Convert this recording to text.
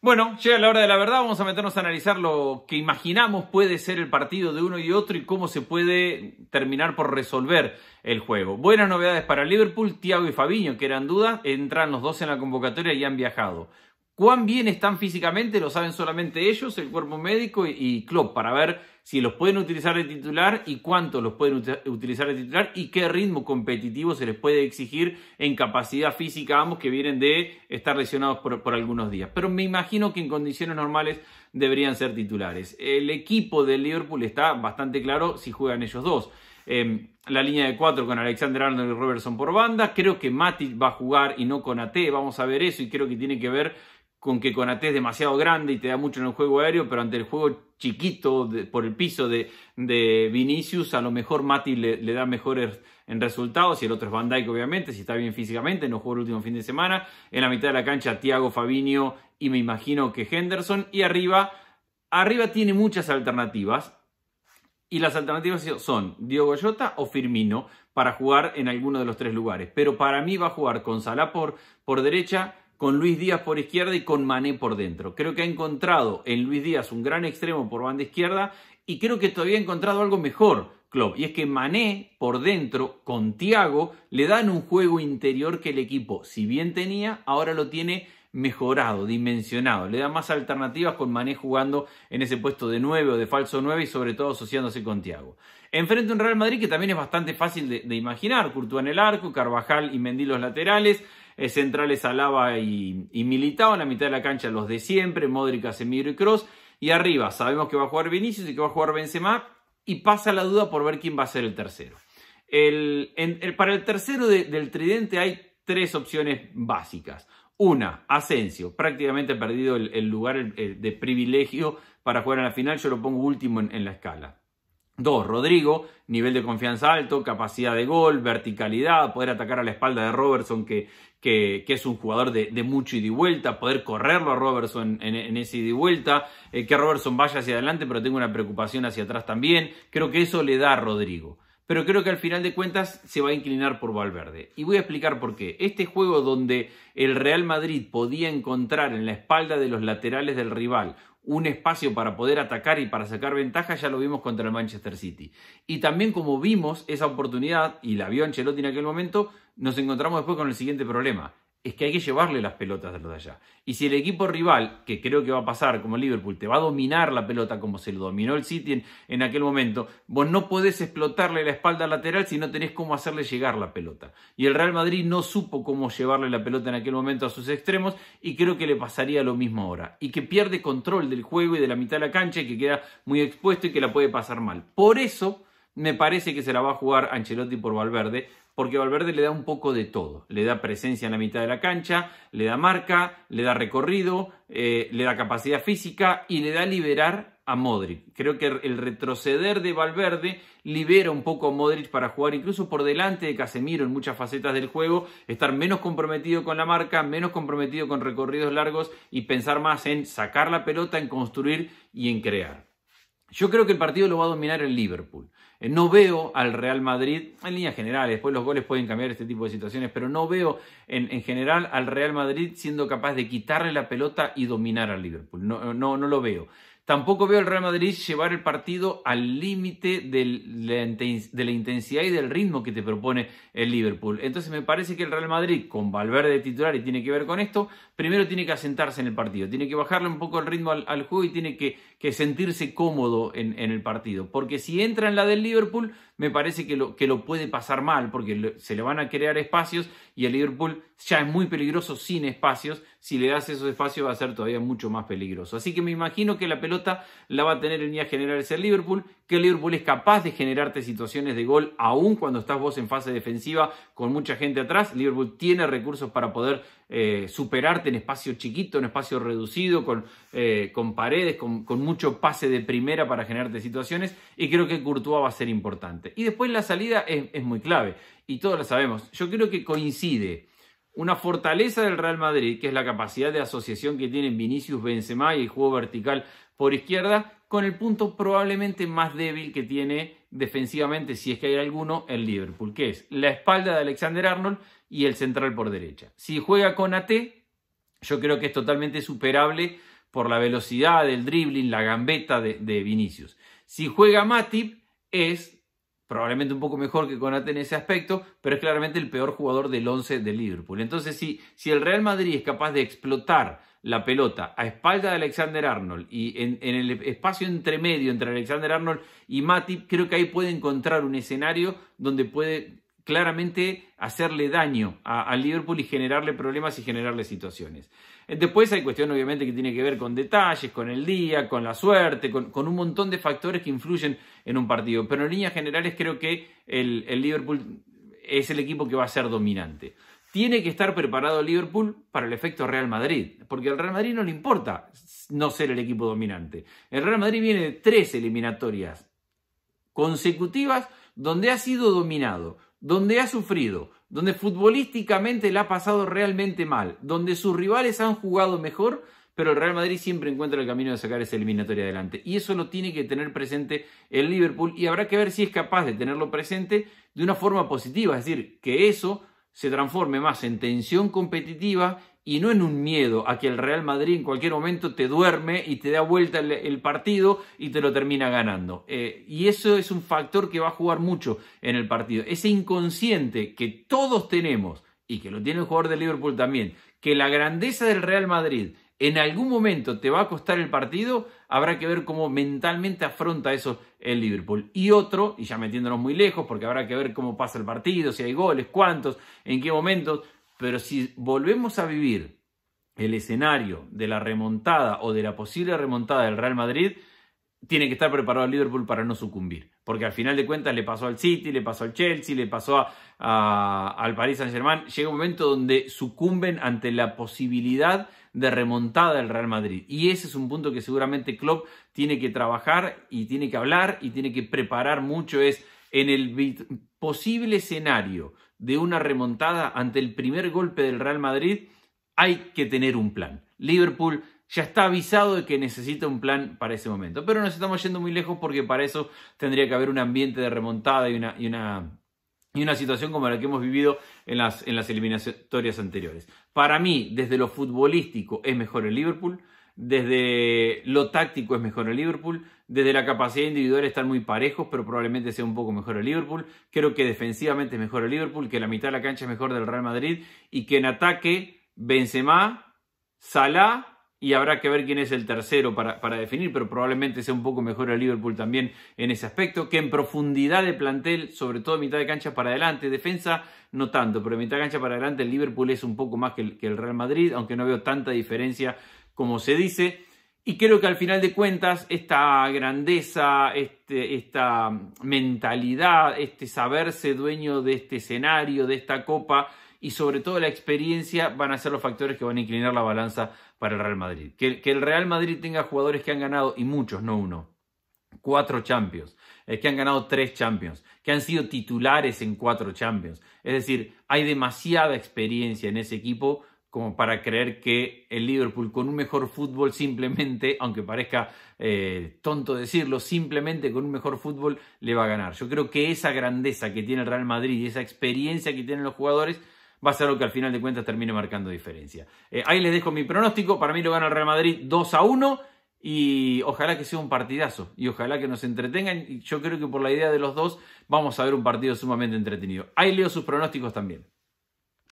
Bueno, llega la hora de la verdad, vamos a meternos a analizar lo que imaginamos puede ser el partido de uno y otro y cómo se puede terminar por resolver el juego. Buenas novedades para Liverpool, Thiago y Fabiño, que eran dudas, entran los dos en la convocatoria y han viajado. Cuán bien están físicamente lo saben solamente ellos, el cuerpo médico y, Klopp, para ver si los pueden utilizar de titular y cuánto los pueden utilizar de titular y qué ritmo competitivo se les puede exigir en capacidad física ambos que vienen de estar lesionados por, algunos días. Pero me imagino que en condiciones normales deberían ser titulares. El equipo del Liverpool está bastante claro si juegan ellos dos. Em, la línea de cuatro con Alexander Arnold y Robertson por banda. Creo que Matic va a jugar y no con AT. Vamos a ver eso y creo que tiene que ver con que Conate es demasiado grande y te da mucho en el juego aéreo, pero ante el juego chiquito por el piso de, Vinicius, a lo mejor Mati le, da mejores en resultados, y el otro es Van obviamente, si está bien físicamente, no jugó el último fin de semana, en la mitad de la cancha Thiago, Fabinho y me imagino que Henderson, y arriba, arriba tiene muchas alternativas, y las alternativas son Diogo Jota o Firmino para jugar en alguno de los tres lugares, pero para mí va a jugar con Salah por derecha, con Luis Díaz por izquierda y con Mané por dentro. Creo que ha encontrado en Luis Díaz un gran extremo por banda izquierda y creo que todavía ha encontrado algo mejor Klopp. Y es que Mané por dentro con Thiago le dan un juego interior que el equipo, si bien tenía, ahora lo tiene mejorado, dimensionado. Le da más alternativas con Mané jugando en ese puesto de 9 o de falso 9 y sobre todo asociándose con Thiago. Enfrente un Real Madrid que también es bastante fácil de, imaginar. Courtois en el arco, Carvajal y Mendy los laterales. Eh, centrales Alaba y, y Militao, en la mitad de la cancha los de siempre, Modric, Casemiro y Cross, y arriba sabemos que va a jugar Vinicius y que va a jugar Benzema, y pasa la duda por ver quién va a ser el tercero. El, para el tercero del tridente hay tres opciones básicas. Una, Asensio, prácticamente ha perdido el, lugar de privilegio para jugar en la final, yo lo pongo último en la escala. Dos, Rodrigo, nivel de confianza alto, capacidad de gol, verticalidad, poder atacar a la espalda de Robertson, que, que, es un jugador de, mucho ida y vuelta, poder correrlo a Robertson en, ese ida y vuelta, eh, que Robertson vaya hacia adelante, pero tengo una preocupación hacia atrás también. Creo que eso le da a Rodrigo. Pero creo que al final de cuentas se va a inclinar por Valverde. Y voy a explicar por qué. Este juego donde el Real Madrid podía encontrar en la espalda de los laterales del rival un espacio para poder atacar y para sacar ventaja, ya lo vimos contra el Manchester City. Y también como vimos esa oportunidad, y la vio Ancelotti en aquel momento, nos encontramos después con el siguiente problema es que hay que llevarle las pelotas de los de allá. Y si el equipo rival, que creo que va a pasar como Liverpool, te va a dominar la pelota como se lo dominó el City en, aquel momento, vos no podés explotarle la espalda lateral si no tenés cómo hacerle llegar la pelota. Y el Real Madrid no supo cómo llevarle la pelota en aquel momento a sus extremos y creo que le pasaría lo mismo ahora. Y que pierde control del juego y de la mitad de la cancha y que queda muy expuesto y que la puede pasar mal. Por eso me parece que se la va a jugar Ancelotti por Valverde porque Valverde le da un poco de todo. Le da presencia en la mitad de la cancha, le da marca, le da recorrido, eh, le da capacidad física y le da liberar a Modric. Creo que el retroceder de Valverde libera un poco a Modric para jugar incluso por delante de Casemiro en muchas facetas del juego, estar menos comprometido con la marca, menos comprometido con recorridos largos y pensar más en sacar la pelota, en construir y en crear. Yo creo que el partido lo va a dominar el Liverpool. Eh, no veo al Real Madrid, en línea generales, después los goles pueden cambiar este tipo de situaciones, pero no veo en, en general al Real Madrid siendo capaz de quitarle la pelota y dominar al Liverpool. No, eh, no, no lo veo. Tampoco veo al Real Madrid llevar el partido al límite de la intensidad y del ritmo que te propone el Liverpool. Entonces me parece que el Real Madrid, con Valverde titular y tiene que ver con esto, primero tiene que asentarse en el partido, tiene que bajarle un poco el ritmo al, juego y tiene que, sentirse cómodo en, el partido. Porque si entra en la del Liverpool, me parece que lo, que lo puede pasar mal, porque se le van a crear espacios y el Liverpool ya es muy peligroso sin espacios. Si le das esos espacios va a ser todavía mucho más peligroso. Así que me imagino que la pelota la va a tener en líneas generales el Liverpool, que el Liverpool es capaz de generarte situaciones de gol aún cuando estás vos en fase defensiva con mucha gente atrás. Liverpool tiene recursos para poder eh, superarte en espacio chiquito, en espacio reducido, con, eh, paredes, con, mucho pase de primera para generarte situaciones. Y creo que Courtois va a ser importante. Y después la salida es, es muy clave. Y todos la sabemos. Yo creo que coincide una fortaleza del Real Madrid, que es la capacidad de asociación que tienen Vinicius Benzema y el juego vertical por izquierda, con el punto probablemente más débil que tiene defensivamente, si es que hay alguno, el Liverpool, que es la espalda de Alexander Arnold y el central por derecha. Si juega con AT, yo creo que es totalmente superable por la velocidad, del dribbling, la gambeta de, de Vinicius. Si juega Matip, es probablemente un poco mejor que Conate en ese aspecto, pero es claramente el peor jugador del 11 de Liverpool. Entonces, si, si el Real Madrid es capaz de explotar la pelota a espalda de Alexander Arnold y en, el espacio entremedio entre Alexander Arnold y Matip, creo que ahí puede encontrar un escenario donde puede claramente hacerle daño al Liverpool y generarle problemas y generarle situaciones. Eh, después hay cuestión obviamente que tiene que ver con detalles, con el día, con la suerte, con, un montón de factores que influyen en un partido. Pero en líneas generales creo que el, Liverpool es el equipo que va a ser dominante. Tiene que estar preparado Liverpool para el efecto Real Madrid, porque al Real Madrid no le importa no ser el equipo dominante. El Real Madrid viene de tres eliminatorias consecutivas donde ha sido dominado donde ha sufrido, donde futbolísticamente le ha pasado realmente mal, donde sus rivales han jugado mejor, pero el Real Madrid siempre encuentra el camino de sacar esa eliminatoria adelante. Y eso lo tiene que tener presente el Liverpool y habrá que ver si es capaz de tenerlo presente de una forma positiva, es decir, que eso se transforme más en tensión competitiva y no en un miedo a que el Real Madrid en cualquier momento te duerme y te da vuelta el, partido y te lo termina ganando. Eh, y eso es un factor que va a jugar mucho en el partido. Ese inconsciente que todos tenemos y que lo tiene el jugador de Liverpool también, que la grandeza del Real Madrid en algún momento te va a costar el partido, habrá que ver cómo mentalmente afronta eso el Liverpool. Y otro, y ya metiéndonos muy lejos, porque habrá que ver cómo pasa el partido, si hay goles, cuántos, en qué momentos, pero si volvemos a vivir el escenario de la remontada o de la posible remontada del Real Madrid, tiene que estar preparado el Liverpool para no sucumbir. Porque al final de cuentas le pasó al City, le pasó al Chelsea, le pasó al Paris Saint-Germain. Llega un momento donde sucumben ante la posibilidad de remontada del Real Madrid. Y ese es un punto que seguramente Klopp tiene que trabajar y tiene que hablar y tiene que preparar mucho. Es en el posible escenario de una remontada ante el primer golpe del Real Madrid, hay que tener un plan. Liverpool ya está avisado de que necesita un plan para ese momento. Pero nos estamos yendo muy lejos porque para eso tendría que haber un ambiente de remontada y una, y una, situación como la que hemos vivido en las, en las eliminatorias anteriores. Para mí, desde lo futbolístico, es mejor el Liverpool. Desde lo táctico es mejor el Liverpool. Desde la capacidad individual están muy parejos, pero probablemente sea un poco mejor el Liverpool. Creo que defensivamente es mejor el Liverpool, que la mitad de la cancha es mejor del Real Madrid y que en ataque Benzema, Salah y habrá que ver quién es el tercero para, definir, pero probablemente sea un poco mejor el Liverpool también en ese aspecto, que en profundidad de plantel, sobre todo mitad de cancha para adelante, defensa no tanto, pero mitad de cancha para adelante el Liverpool es un poco más que el Real Madrid, aunque no veo tanta diferencia como se dice. Y creo que al final de cuentas esta grandeza, este, esta mentalidad, este saberse dueño de este escenario, de esta copa y sobre todo la experiencia van a ser los factores que van a inclinar la balanza para el Real Madrid. Que, el Real Madrid tenga jugadores que han ganado, y muchos, no uno, cuatro Champions, eh, que han ganado tres Champions, que han sido titulares en cuatro Champions. Es decir, hay demasiada experiencia en ese equipo como para creer que el Liverpool con un mejor fútbol simplemente, aunque parezca eh, tonto decirlo, simplemente con un mejor fútbol le va a ganar. Yo creo que esa grandeza que tiene el Real Madrid y esa experiencia que tienen los jugadores va a ser lo que al final de cuentas termine marcando diferencia. Eh, ahí les dejo mi pronóstico, para mí lo gana el Real Madrid 2 a 1 y ojalá que sea un partidazo y ojalá que nos entretengan. y Yo creo que por la idea de los dos vamos a ver un partido sumamente entretenido. Ahí leo sus pronósticos también.